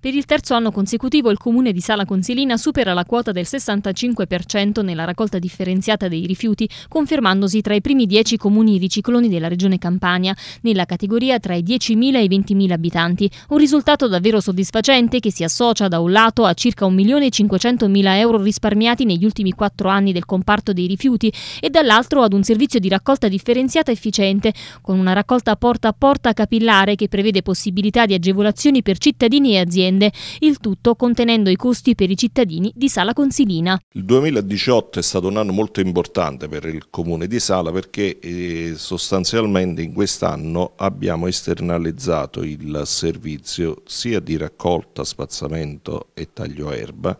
Per il terzo anno consecutivo il comune di Sala Consilina supera la quota del 65% nella raccolta differenziata dei rifiuti, confermandosi tra i primi 10 comuni ricicloni della regione Campania, nella categoria tra i 10.000 e i 20.000 abitanti, un risultato davvero soddisfacente che si associa da un lato a circa 1.500.000 euro risparmiati negli ultimi 4 anni del comparto dei rifiuti e dall'altro ad un servizio di raccolta differenziata efficiente, con una raccolta porta a porta capillare che prevede possibilità di agevolazioni per cittadini e aziende aziende, il tutto contenendo i costi per i cittadini di Sala Consilina. Il 2018 è stato un anno molto importante per il comune di Sala perché eh, sostanzialmente in quest'anno abbiamo esternalizzato il servizio sia di raccolta, spazzamento e taglio erba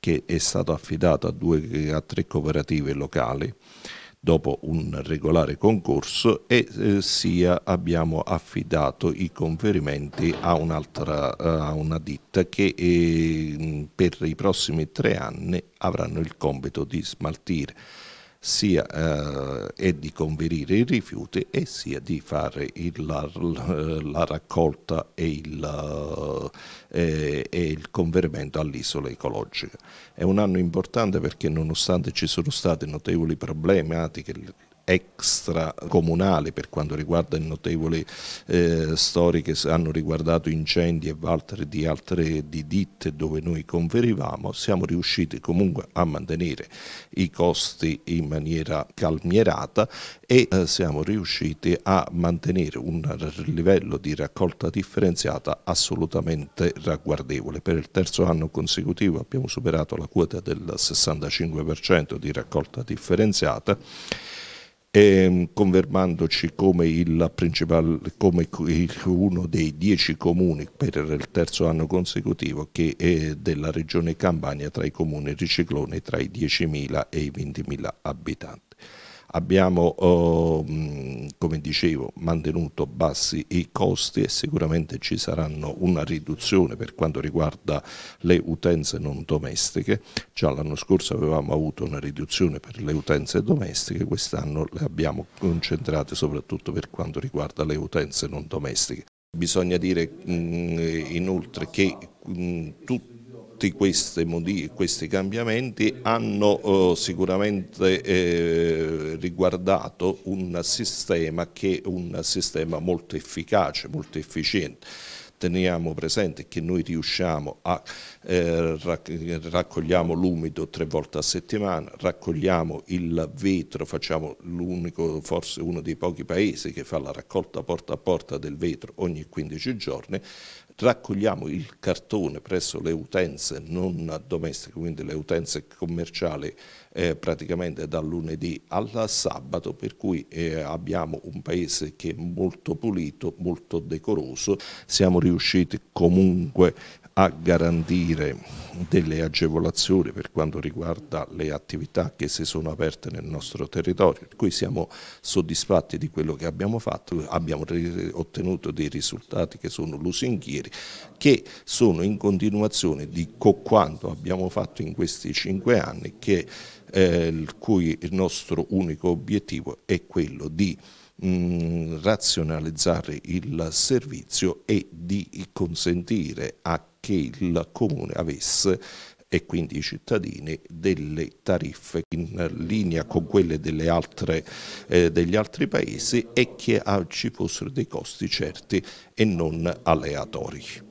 che è stato affidato a, due, a tre cooperative locali dopo un regolare concorso e eh, sia abbiamo affidato i conferimenti a un'altra a una ditta che eh, per i prossimi tre anni avranno il compito di smaltire sia eh, è di converire i rifiuti e sia di fare il, la, la, raccolta e il, eh, e il conferimento all'isola ecologica. È un anno importante perché nonostante ci sono state notevoli problematiche extracomunali per quanto riguarda i notevoli eh, storie che hanno riguardato incendi e valtere di altre di ditte dove noi conferivamo, siamo riusciti comunque a mantenere i costi in maniera calmierata e eh, siamo riusciti a mantenere un livello di raccolta differenziata assolutamente ragguardevole. Per il terzo anno consecutivo abbiamo superato la quota del 65% di raccolta differenziata e ehm, confermandoci come, il come uno dei dieci comuni per il terzo anno consecutivo che è della regione Campania tra i comuni Riciclone tra i 10.000 e i 20.000 abitanti. Abbiamo, eh, come dicevo, mantenuto bassi i costi e sicuramente ci saranno una riduzione per quanto riguarda le utenze non domestiche. Già l'anno scorso avevamo avuto una riduzione per le utenze domestiche, quest'anno le abbiamo concentrate soprattutto per quanto riguarda le utenze non domestiche. Bisogna dire mh, inoltre che mh, tutti questi, questi cambiamenti hanno eh, sicuramente eh, guardato un sistema che è un sistema molto efficace, molto efficiente teniamo presente che noi riusciamo a eh, raccogliamo l'umido tre volte a settimana, raccogliamo il vetro, facciamo l'unico, forse uno dei pochi paesi che fa la raccolta porta a porta del vetro ogni 15 giorni, raccogliamo il cartone presso le utenze non domestiche, quindi le utenze commerciali eh, praticamente dal lunedì al sabato, per cui eh, abbiamo un paese che è molto pulito, molto decoroso, siamo riusciti comunque a garantire delle agevolazioni per quanto riguarda le attività che si sono aperte nel nostro territorio, per cui siamo soddisfatti di quello che abbiamo fatto, abbiamo ottenuto dei risultati che sono lusinghieri parametri che sono in continuazione di quanto abbiamo fatto in questi cinque anni che, eh, il cui il nostro unico obiettivo è quello di mh, mm, razionalizzare il servizio e di consentire a che il comune avesse e quindi i cittadini delle tariffe in linea con quelle altre, eh, degli altri paesi e che ah, ci fossero dei costi certi e non aleatori.